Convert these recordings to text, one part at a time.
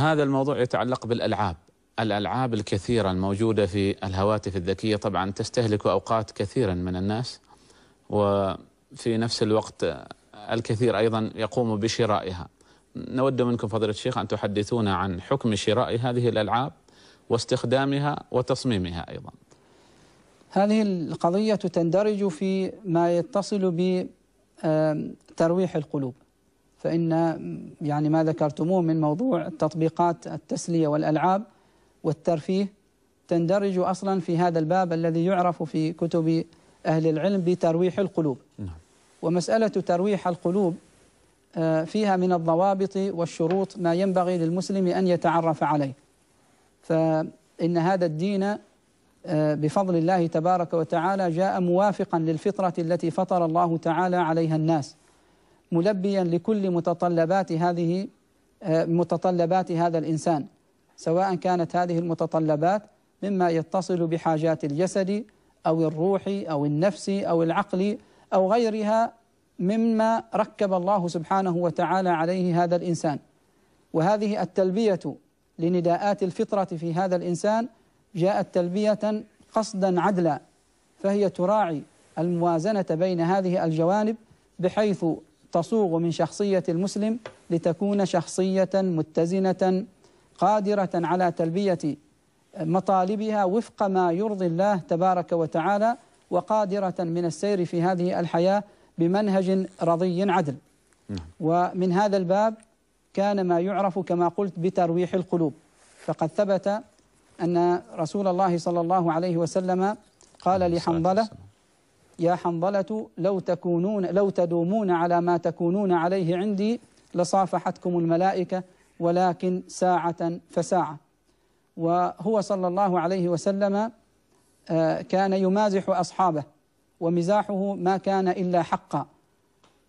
هذا الموضوع يتعلق بالألعاب الألعاب الكثيرة الموجودة في الهواتف الذكية طبعا تستهلك أوقات كثيرا من الناس وفي نفس الوقت الكثير أيضا يقوم بشرائها نود منكم فضيلة الشيخ أن تحدثونا عن حكم شراء هذه الألعاب واستخدامها وتصميمها أيضا هذه القضية تندرج في ما يتصل بترويح القلوب فإن يعني ما ذكرتموه من موضوع تطبيقات التسلية والألعاب والترفيه تندرج أصلا في هذا الباب الذي يعرف في كتب أهل العلم بترويح القلوب نعم. ومسألة ترويح القلوب آه، فيها من الضوابط والشروط ما ينبغي للمسلم أن يتعرف عليه فإن هذا الدين آه، بفضل الله تبارك وتعالى جاء موافقا للفطرة التي فطر الله تعالى عليها الناس ملبيا لكل متطلبات هذه آه، متطلبات هذا الإنسان سواء كانت هذه المتطلبات مما يتصل بحاجات الجسد أو الروح أو النفس أو العقل أو غيرها مما ركب الله سبحانه وتعالى عليه هذا الإنسان وهذه التلبية لنداءات الفطرة في هذا الإنسان جاءت تلبية قصدا عدلا فهي تراعي الموازنة بين هذه الجوانب بحيث تصوغ من شخصية المسلم لتكون شخصية متزنة قادرة على تلبية مطالبها وفق ما يرضي الله تبارك وتعالى وقادرة من السير في هذه الحياة بمنهج رضي عدل نعم. ومن هذا الباب كان ما يعرف كما قلت بترويح القلوب فقد ثبت أن رسول الله صلى الله عليه وسلم قال لحنظلة يا حنظلة لو تكونون لو تدومون على ما تكونون عليه عندي لصافحتكم الملائكة ولكن ساعة فساعة وهو صلى الله عليه وسلم آه، كان يمازح أصحابه ومزاحه ما كان إلا حقا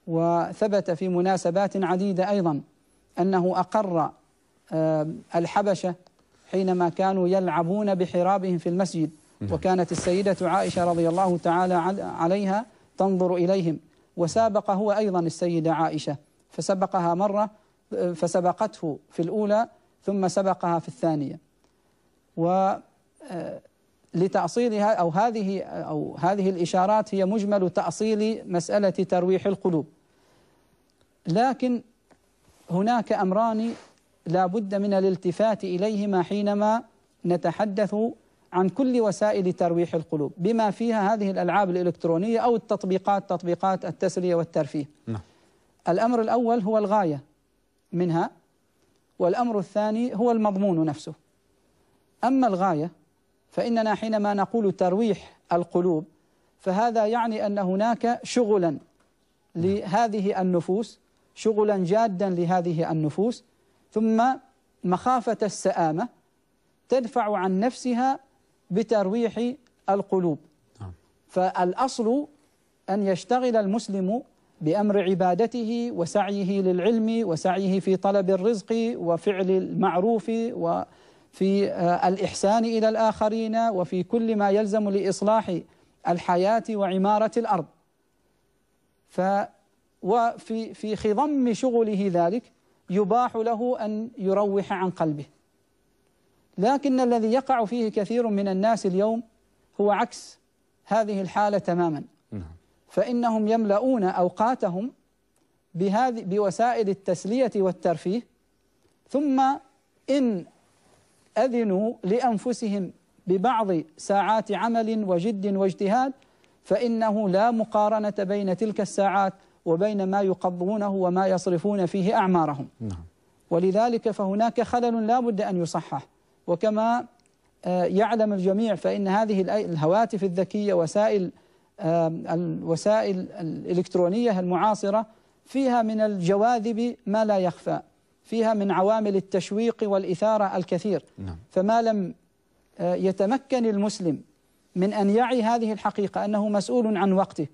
وثبت في مناسبات عديدة أيضا أنه أقر آه، الحبشة حينما كانوا يلعبون بحرابهم في المسجد نعم. وكانت السيدة عائشة رضي الله تعالى عليها تنظر إليهم وسابق هو أيضا السيدة عائشة فسبقها مرة فسبقته في الأولى ثم سبقها في الثانية ولتأصيلها آه، أو هذه أو هذه الإشارات هي مجمل تأصيل مسألة ترويح القلوب لكن هناك أمران لا بد من الالتفات إليهما حينما نتحدث عن كل وسائل ترويح القلوب بما فيها هذه الألعاب الإلكترونية أو التطبيقات تطبيقات التسلية والترفيه نعم. الأمر الأول هو الغاية منها والأمر الثاني هو المضمون نفسه أما الغاية فإننا حينما نقول ترويح القلوب فهذا يعني أن هناك شغلا لهذه النفوس شغلا جادا لهذه النفوس ثم مخافة السآمة تدفع عن نفسها بترويح القلوب نعم. فالأصل أن يشتغل المسلم بأمر عبادته وسعيه للعلم وسعيه في طلب الرزق وفعل المعروف وفي آه، الإحسان إلى الآخرين وفي كل ما يلزم لإصلاح الحياة وعمارة الأرض ف وفي في خضم شغله ذلك يباح له أن يروح عن قلبه لكن الذي يقع فيه كثير من الناس اليوم هو عكس هذه الحالة تماما نعم. فإنهم يملؤون أوقاتهم بهذه بوسائل التسلية والترفيه ثم إن أذنوا لأنفسهم ببعض ساعات عمل وجد واجتهاد فإنه لا مقارنة بين تلك الساعات وبين ما يقضونه وما يصرفون فيه أعمارهم نعم. ولذلك فهناك خلل لا بد أن يصحح وكما آه، يعلم الجميع فإن هذه الهواتف الذكية وسائل الوسائل الإلكترونية المعاصرة فيها من الجواذب ما لا يخفى فيها من عوامل التشويق والإثارة الكثير نعم. فما لم آه، يتمكن المسلم من أن يعي هذه الحقيقة أنه مسؤول عن وقته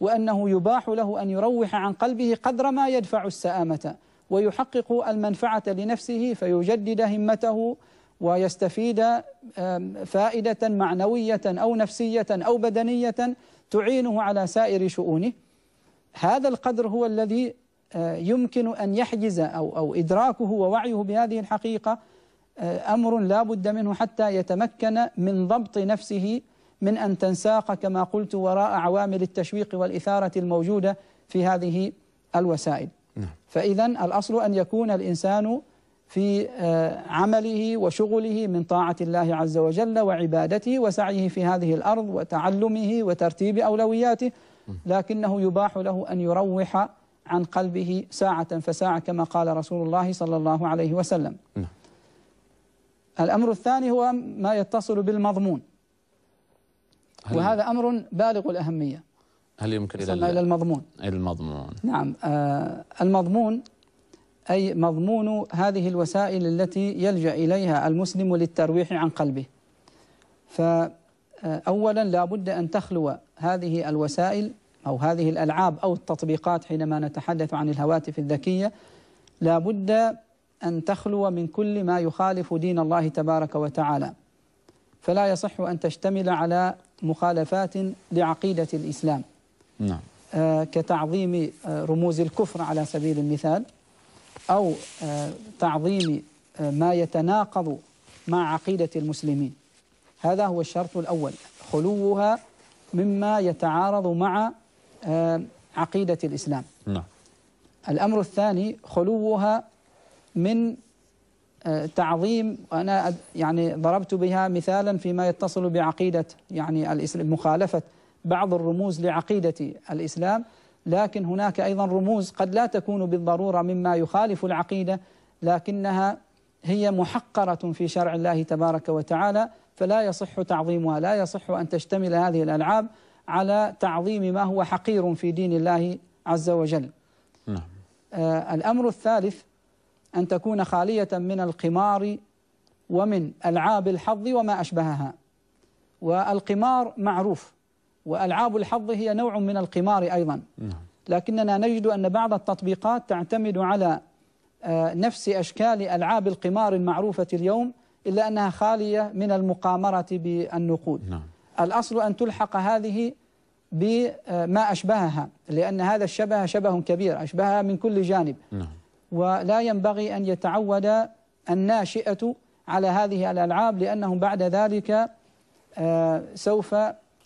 وأنه يباح له أن يروح عن قلبه قدر ما يدفع السآمة ويحقق المنفعة لنفسه فيجدد همته ويستفيد فائدة معنوية أو نفسية أو بدنية تعينه على سائر شؤونه هذا القدر هو الذي آه، يمكن أن يحجز أو, أو إدراكه ووعيه بهذه الحقيقة آه، أمر لا بد منه حتى يتمكن من ضبط نفسه من أن تنساق كما قلت وراء عوامل التشويق والإثارة الموجودة في هذه الوسائل نعم. فإذا الأصل أن يكون الإنسان في آه، عمله وشغله من طاعة الله عز وجل وعبادته وسعيه في هذه الأرض وتعلمه وترتيب أولوياته لكنه يباح له أن يروح عن قلبه ساعة فساعة كما قال رسول الله صلى الله عليه وسلم نعم. الأمر الثاني هو ما يتصل بالمضمون وهذا أمر بالغ الأهمية هل يمكن إلى, إلى المضمون إلى المضمون نعم آه المضمون أي مضمون هذه الوسائل التي يلجأ إليها المسلم للترويح عن قلبه فأولا لا بد أن تخلو هذه الوسائل أو هذه الألعاب أو التطبيقات حينما نتحدث عن الهواتف الذكية لا بد أن تخلو من كل ما يخالف دين الله تبارك وتعالى فلا يصح أن تشتمل على مخالفات لعقيدة الإسلام نعم. آه، كتعظيم آه، رموز الكفر على سبيل المثال أو آه، تعظيم آه، ما يتناقض مع عقيدة المسلمين هذا هو الشرط الأول خلوها مما يتعارض مع آه، عقيدة الإسلام نعم. الأمر الثاني خلوها من تعظيم أنا يعني ضربت بها مثالا فيما يتصل بعقيدة يعني مخالفة بعض الرموز لعقيدة الإسلام لكن هناك أيضا رموز قد لا تكون بالضرورة مما يخالف العقيدة لكنها هي محقرة في شرع الله تبارك وتعالى فلا يصح تعظيمها لا يصح أن تشتمل هذه الألعاب على تعظيم ما هو حقير في دين الله عز وجل نعم. آه الأمر الثالث أن تكون خالية من القمار ومن ألعاب الحظ وما أشبهها والقمار معروف وألعاب الحظ هي نوع من القمار أيضا نعم. لكننا نجد أن بعض التطبيقات تعتمد على آه، نفس أشكال ألعاب القمار المعروفة اليوم إلا أنها خالية من المقامرة بالنقود نعم. الأصل أن تلحق هذه بما آه، أشبهها لأن هذا الشبه شبه كبير أشبهها من كل جانب نعم. ولا ينبغي أن يتعود الناشئة على هذه الألعاب لأنهم بعد ذلك آه، سوف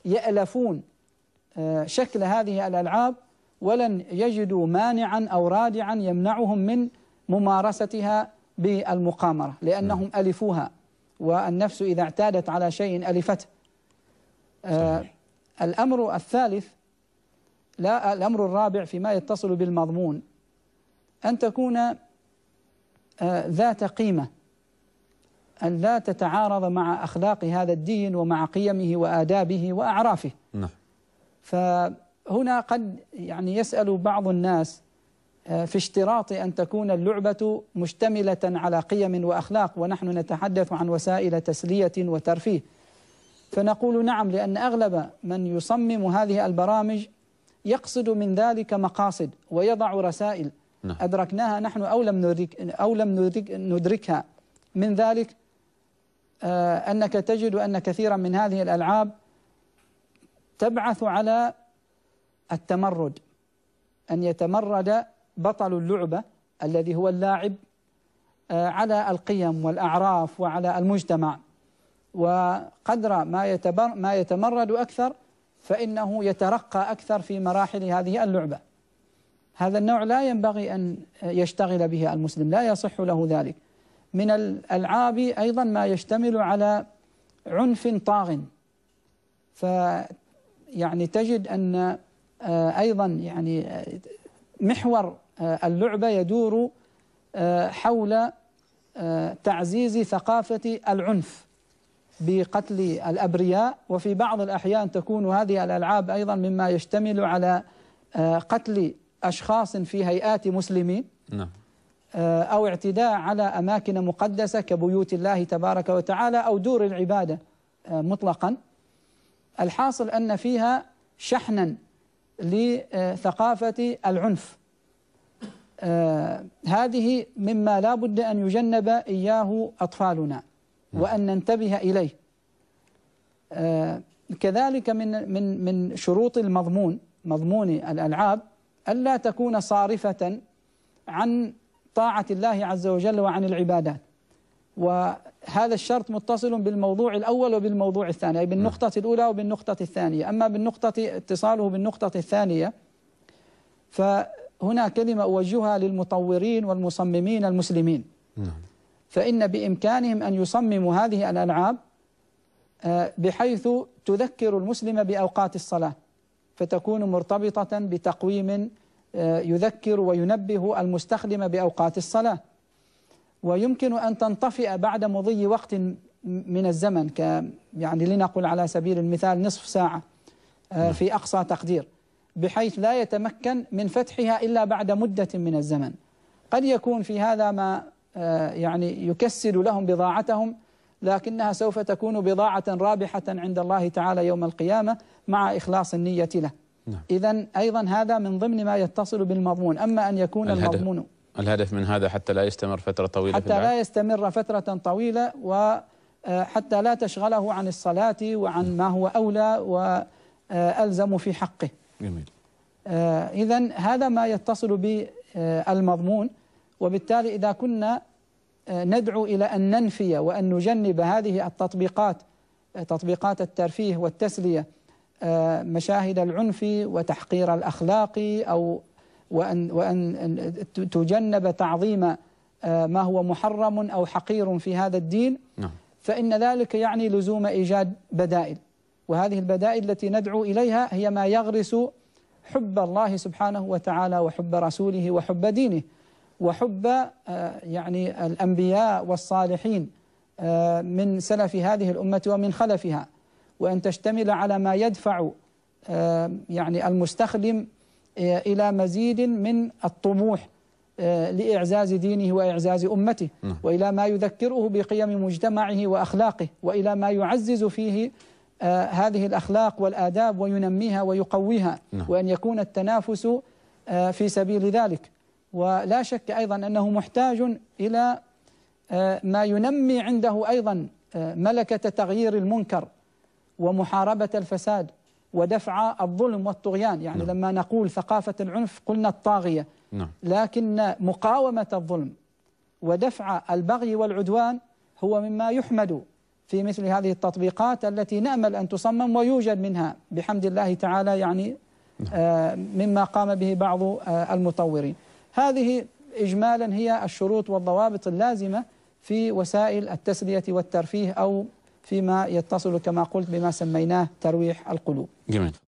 يألفون آه، شكل هذه الألعاب ولن يجدوا مانعا أو رادعا يمنعهم من ممارستها بالمقامرة لأنهم نعم. ألفوها والنفس إذا اعتادت على شيء ألفته آه، صحيح. الأمر الثالث لا الأمر الرابع فيما يتصل بالمضمون أن تكون آه، ذات قيمة أن لا تتعارض مع أخلاق هذا الدين ومع قيمه وآدابه وأعرافه نعم فهنا قد يعني يسأل بعض الناس آه، في اشتراط أن تكون اللعبة مشتملة على قيم وأخلاق ونحن نتحدث عن وسائل تسلية وترفيه فنقول نعم لأن أغلب من يصمم هذه البرامج يقصد من ذلك مقاصد ويضع رسائل نعم. أدركناها نحن أو لم, ندرك أو لم ندرك ندركها من ذلك آه، أنك تجد أن كثيرا من هذه الألعاب تبعث على التمرد أن يتمرد بطل اللعبة الذي هو اللاعب آه، على القيم والأعراف وعلى المجتمع وقدر ما, يتبر ما يتمرد أكثر فإنه يترقى أكثر في مراحل هذه اللعبة هذا النوع لا ينبغي أن يشتغل به المسلم لا يصح له ذلك من الألعاب أيضا ما يشتمل على عنف طاغ ف يعني تجد أن آه، أيضا يعني آه، محور آه، اللعبة يدور حول تعزيز ثقافة العنف بقتل الأبرياء وفي بعض الأحيان تكون هذه الألعاب أيضا مما يشتمل على قتل أشخاص في هيئات مسلمين نعم. آه، أو اعتداء على أماكن مقدسة كبيوت الله تبارك وتعالى أو دور العبادة آه، مطلقا الحاصل أن فيها شحنا لثقافة العنف آه، هذه مما لا بد أن يجنب إياه أطفالنا نعم. وأن ننتبه إليه كذلك من من من شروط المضمون مضمون الألعاب ألا تكون صارفة عن طاعة الله عز وجل وعن العبادات وهذا الشرط متصل بالموضوع الأول وبالموضوع الثاني أي نعم. بالنقطة الأولى وبالنقطة الثانية أما بالنقطة اتصاله بالنقطة الثانية فهنا كلمة أوجهها للمطورين والمصممين المسلمين نعم. فإن بإمكانهم أن يصمموا هذه الألعاب آه، بحيث تذكر المسلم بأوقات الصلاة فتكون مرتبطة بتقويم يذكر وينبه المستخدم بأوقات الصلاة ويمكن أن تنطفئ بعد مضي وقت من الزمن ك يعني لنقل على سبيل المثال نصف ساعة آه، نعم. في أقصى تقدير بحيث لا يتمكن من فتحها إلا بعد مدة من الزمن قد يكون في هذا ما آه، يعني يكسل لهم بضاعتهم لكنها سوف تكون بضاعة رابحة عند الله تعالى يوم القيامة مع إخلاص النية له نعم. إذا أيضا هذا من ضمن ما يتصل بالمضمون أما أن يكون الهدف. المضمون الهدف من هذا حتى لا يستمر فترة طويلة حتى في لا يستمر فترة طويلة وحتى آه، لا تشغله عن الصلاة وعن نعم. ما هو أولى وألزم آه، في حقه جميل آه، إذا هذا ما يتصل بالمضمون وبالتالي إذا كنا ندعو إلى أن ننفي وأن نجنب هذه التطبيقات تطبيقات الترفيه والتسلية آه، مشاهد العنف وتحقير الأخلاق أو وأن, وأن تجنب تعظيم آه، ما هو محرم أو حقير في هذا الدين نعم. فإن ذلك يعني لزوم إيجاد بدائل وهذه البدائل التي ندعو إليها هي ما يغرس حب الله سبحانه وتعالى وحب رسوله وحب دينه وحب آه، يعني الأنبياء والصالحين من سلف هذه الأمة ومن خلفها وأن تشتمل على ما يدفع يعني المستخدم آه، إلى مزيد من الطموح آه، لإعزاز دينه وإعزاز أمته نعم. وإلى ما يذكره بقيم مجتمعه وأخلاقه وإلى ما يعزز فيه آه، هذه الأخلاق والآداب وينميها ويقويها نعم. وأن يكون التنافس في سبيل ذلك ولا شك أيضا أنه محتاج إلى ما ينمي عنده أيضا ملكة تغيير المنكر ومحاربة الفساد ودفع الظلم والطغيان يعني نعم. لما نقول ثقافة العنف قلنا الطاغية نعم. لكن مقاومة الظلم ودفع البغي والعدوان هو مما يحمد في مثل هذه التطبيقات التي نأمل أن تصمم ويوجد منها بحمد الله تعالى يعني نعم. آه، مما قام به بعض آه، المطورين هذه إجمالا هي الشروط والضوابط اللازمة في وسائل التسلية والترفيه أو فيما يتصل كما قلت بما سميناه ترويح القلوب جميل